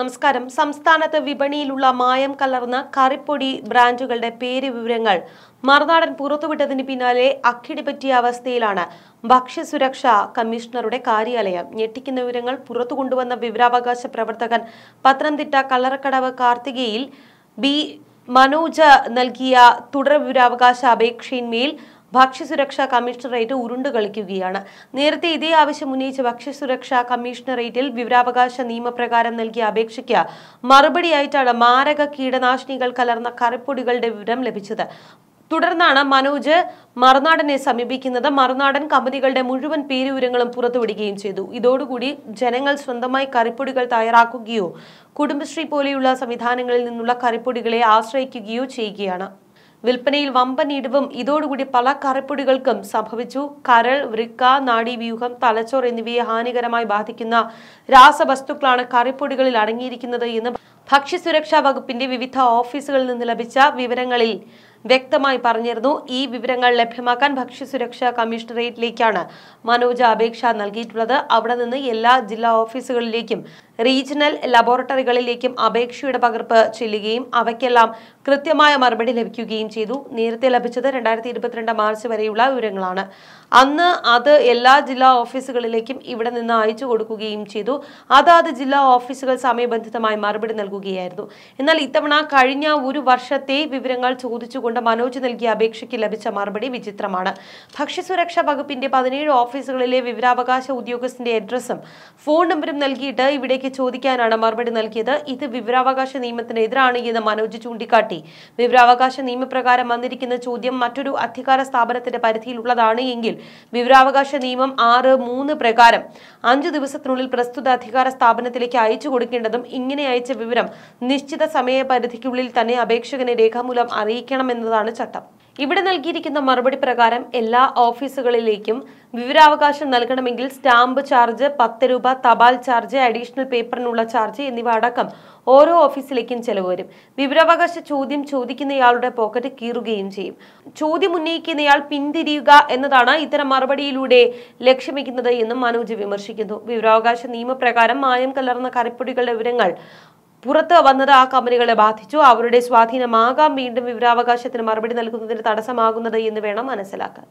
നമസ്കാരം സംസ്ഥാനത്ത് വിപണിയിലുള്ള മായം കലർന്ന കറിപ്പൊടി ബ്രാൻഡുകളുടെ പേര് വിവരങ്ങൾ മറുനാടൻ പുറത്തുവിട്ടതിന് പിന്നാലെ അക്കിടി പറ്റിയ അവസ്ഥയിലാണ് ഭക്ഷ്യസുരക്ഷാ കമ്മീഷണറുടെ കാര്യാലയം ഞെട്ടിക്കുന്ന വിവരങ്ങൾ പുറത്തു കൊണ്ടുവന്ന വിവരാവകാശ പ്രവർത്തകൻ പത്തനംതിട്ട കള്ളറക്കടവ് കാർത്തികയിൽ ബി മനോജ് നൽകിയ തുടർ വിവരാവകാശ അപേക്ഷയിന്മേൽ ഭക്ഷ്യസുരക്ഷാ കമ്മീഷണറേറ്റ് ഉരുണ്ടു കളിക്കുകയാണ് നേരത്തെ ഇതേ ആവശ്യം ഉന്നയിച്ച ഭക്ഷ്യസുരക്ഷാ കമ്മീഷണറേറ്റിൽ വിവരാവകാശ നിയമപ്രകാരം നൽകിയ അപേക്ഷയ്ക്ക് മറുപടിയായിട്ടാണ് മാരക കീടനാശിനികൾ കലർന്ന കറിപ്പൊടികളുടെ വിവരം ലഭിച്ചത് തുടർന്നാണ് മനോജ് മറുനാടനെ സമീപിക്കുന്നത് മറുനാടൻ കമ്പനികളുടെ മുഴുവൻ പേരുവിവരങ്ങളും പുറത്തുവിടുകയും ചെയ്തു ഇതോടുകൂടി ജനങ്ങൾ സ്വന്തമായി കറിപ്പൊടികൾ തയ്യാറാക്കുകയോ കുടുംബശ്രീ പോലെയുള്ള സംവിധാനങ്ങളിൽ നിന്നുള്ള കറിപ്പൊടികളെ ആശ്രയിക്കുകയോ ചെയ്യുകയാണ് വിൽപ്പനയിൽ വമ്പൻ ഇടിവും ഇതോടുകൂടി പല കറിപ്പൊടികൾക്കും സംഭവിച്ചു കരൾ വൃക്ക നാഡീവ്യൂഹം തലച്ചോർ എന്നിവയെ ഹാനികരമായി ബാധിക്കുന്ന രാസവസ്തുക്കളാണ് കറിപ്പൊടികളിൽ അടങ്ങിയിരിക്കുന്നത് എന്ന് ഭക്ഷ്യസുരക്ഷാ വകുപ്പിന്റെ വിവിധ ഓഫീസുകളിൽ നിന്ന് ലഭിച്ച വിവരങ്ങളിൽ വ്യക്തമായി പറഞ്ഞിരുന്നു ഈ വിവരങ്ങൾ ലഭ്യമാക്കാൻ ഭക്ഷ്യസുരക്ഷാ കമ്മീഷണറേറ്റിലേക്കാണ് മനോജ അപേക്ഷ നൽകിയിട്ടുള്ളത് അവിടെ നിന്ന് എല്ലാ ജില്ലാ ഓഫീസുകളിലേക്കും റീജിയണൽ ലബോറട്ടറികളിലേക്കും അപേക്ഷയുടെ പകർപ്പ് ചെല്ലുകയും അവയ്ക്കെല്ലാം കൃത്യമായ മറുപടി ലഭിക്കുകയും ചെയ്തു നേരത്തെ ലഭിച്ചത് രണ്ടായിരത്തി ഇരുപത്തിരണ്ട് മാർച്ച് വരെയുള്ള വിവരങ്ങളാണ് അന്ന് അത് എല്ലാ ജില്ലാ ഓഫീസുകളിലേക്കും ഇവിടെ നിന്ന് അയച്ചു കൊടുക്കുകയും ചെയ്തു അതാത് ജില്ലാ ഓഫീസുകൾ സമയബന്ധിതമായി മറുപടി നൽകുകയായിരുന്നു എന്നാൽ ഇത്തവണ കഴിഞ്ഞ ഒരു വർഷത്തെ വിവരങ്ങൾ ചോദിച്ചുകൊണ്ട് മനോജ് നൽകിയ അപേക്ഷയ്ക്ക് ലഭിച്ച മറുപടി വിചിത്രമാണ് ഭക്ഷ്യസുരക്ഷാ വകുപ്പിന്റെ പതിനേഴ് ഓഫീസുകളിലെ വിവരാവകാശ ഉദ്യോഗസ്ഥന്റെ അഡ്രസ്സും ഫോൺ നമ്പറും നൽകിയിട്ട് ഇവിടെ സിബിഐക്ക് ചോദിക്കാനാണ് മറുപടി നൽകിയത് ഇത് വിവരാവകാശ നിയമത്തിനെതിരാണ് എന്ന് മനോജ് ചൂണ്ടിക്കാട്ടി വിവരാവകാശ നിയമപ്രകാരം വന്നിരിക്കുന്ന ചോദ്യം മറ്റൊരു അധികാര സ്ഥാപനത്തിന്റെ പരിധിയിലുള്ളതാണ് എങ്കിൽ വിവരാവകാശ നിയമം ആറ് മൂന്ന് പ്രകാരം അഞ്ചു ദിവസത്തിനുള്ളിൽ പ്രസ്തുത അധികാര സ്ഥാപനത്തിലേക്ക് അയച്ചു കൊടുക്കേണ്ടതും ഇങ്ങനെ അയച്ച വിവരം നിശ്ചിത സമയപരിധിക്കുള്ളിൽ തന്നെ അപേക്ഷകനെ രേഖാമൂലം അറിയിക്കണമെന്നതാണ് ചട്ടം ഇവിടെ നൽകിയിരിക്കുന്ന മറുപടി പ്രകാരം എല്ലാ ഓഫീസുകളിലേക്കും വിവരാവകാശം നൽകണമെങ്കിൽ സ്റ്റാമ്പ് ചാർജ് പത്ത് രൂപ തപാൽ ചാർജ് അഡീഷണൽ പേപ്പറിനുള്ള ചാർജ് എന്നിവ അടക്കം ഓരോ ഓഫീസിലേക്കും ചെലവ് വരും വിവരാവകാശ ചോദ്യം ചോദിക്കുന്നയാളുടെ പോക്കറ്റ് കീറുകയും ചെയ്യും ചോദ്യം ഉന്നയിക്കുന്നയാൾ പിന്തിരിയുക എന്നതാണ് ഇത്തരം മറുപടിയിലൂടെ ലക്ഷ്യം എന്നും മനോജ് വിമർശിക്കുന്നു വിവരാവകാശ നിയമപ്രകാരം മായം കലർന്ന കരപ്പൊടികളുടെ വിവരങ്ങൾ പുറത്ത് വന്നത് ആ കമ്പനികളെ ബാധിച്ചു അവരുടെ സ്വാധീനമാകാം വീണ്ടും വിവരാവകാശത്തിന് മറുപടി നൽകുന്നതിന് തടസ്സമാകുന്നത് എന്ന് വേണം മനസ്സിലാക്കാൻ